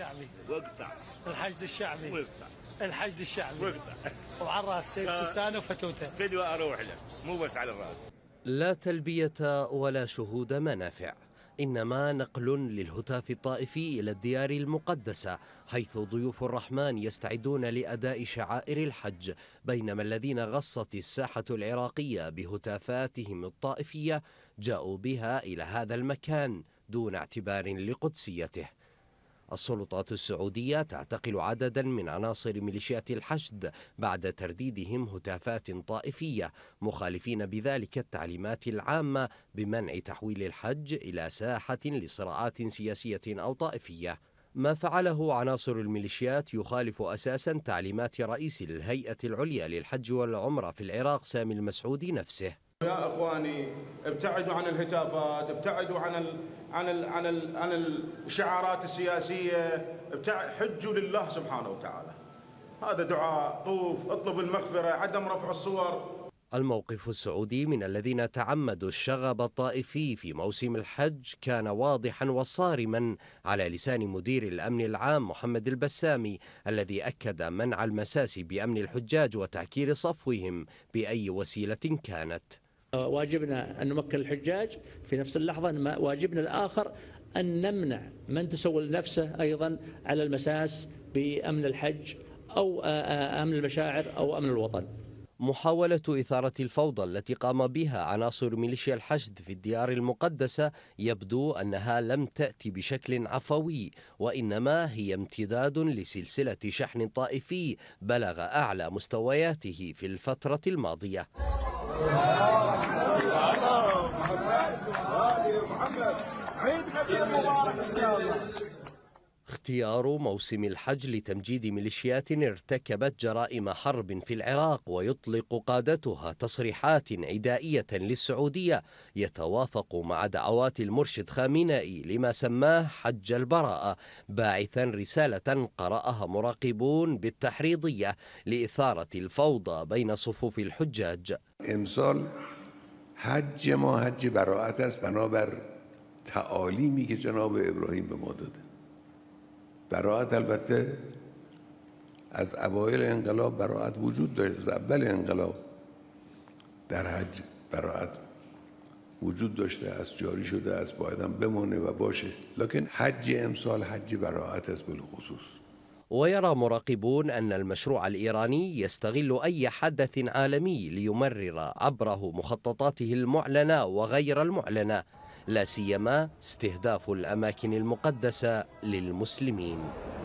الشعبي واقطع الحشد الشعبي واقطع الحشد الشعبي وقطع وعلى الراس سيد آه. سيستان وفتوته فدوى اروح له مو بس على الراس لا تلبية ولا شهود منافع إنما نقل للهتاف الطائفي إلى الديار المقدسة حيث ضيوف الرحمن يستعدون لأداء شعائر الحج بينما الذين غصت الساحة العراقية بهتافاتهم الطائفية جاءوا بها إلى هذا المكان دون اعتبار لقدسيته السلطات السعودية تعتقل عددا من عناصر ميليشيات الحشد بعد ترديدهم هتافات طائفية مخالفين بذلك التعليمات العامة بمنع تحويل الحج إلى ساحة لصراعات سياسية أو طائفية ما فعله عناصر الميليشيات يخالف أساسا تعليمات رئيس الهيئة العليا للحج والعمرة في العراق سامي المسعودي نفسه يا اخواني ابتعدوا عن الهتافات ابتعدوا عن الـ عن الـ عن الـ عن الشعارات السياسيه حجوا لله سبحانه وتعالى هذا دعاء طوف اطلب المغفره عدم رفع الصور الموقف السعودي من الذين تعمدوا الشغب الطائفي في موسم الحج كان واضحا وصارما على لسان مدير الامن العام محمد البسامي الذي اكد منع المساس بامن الحجاج وتعكير صفوهم باي وسيله كانت واجبنا أن نمكن الحجاج في نفس اللحظة واجبنا الآخر أن نمنع من تسول نفسه أيضا على المساس بأمن الحج أو أمن المشاعر أو أمن الوطن محاولة إثارة الفوضى التي قام بها عناصر ميليشيا الحشد في الديار المقدسة يبدو أنها لم تأتي بشكل عفوي وإنما هي امتداد لسلسلة شحن طائفي بلغ أعلى مستوياته في الفترة الماضية عيد مبارك اختيار موسم الحج لتمجيد ميليشيات ارتكبت جرائم حرب في العراق ويطلق قادتها تصريحات عدائية للسعودية يتوافق مع دعوات المرشد خامنائي لما سماه حج البراءة باعثا رسالة قرأها مراقبون بالتحريضية لإثارة الفوضى بين صفوف الحجاج امسال حج ما حج براءة بنابر تعاليمي جناب إبراهيم به براعت البته از اوایل انقلاب براعت وجود داشت از اول انقلاب در حج براعت وجود داشته از جاری شده از بایدم بمانه و باشه لکن حج امسال حج براعت است بالخصوص ويرى مراقبون أن المشروع الإيراني يستغل أي حدث عالمي ليمرر عبره مخططاته المعلنة وغير المعلنة لا سيما استهداف الاماكن المقدسه للمسلمين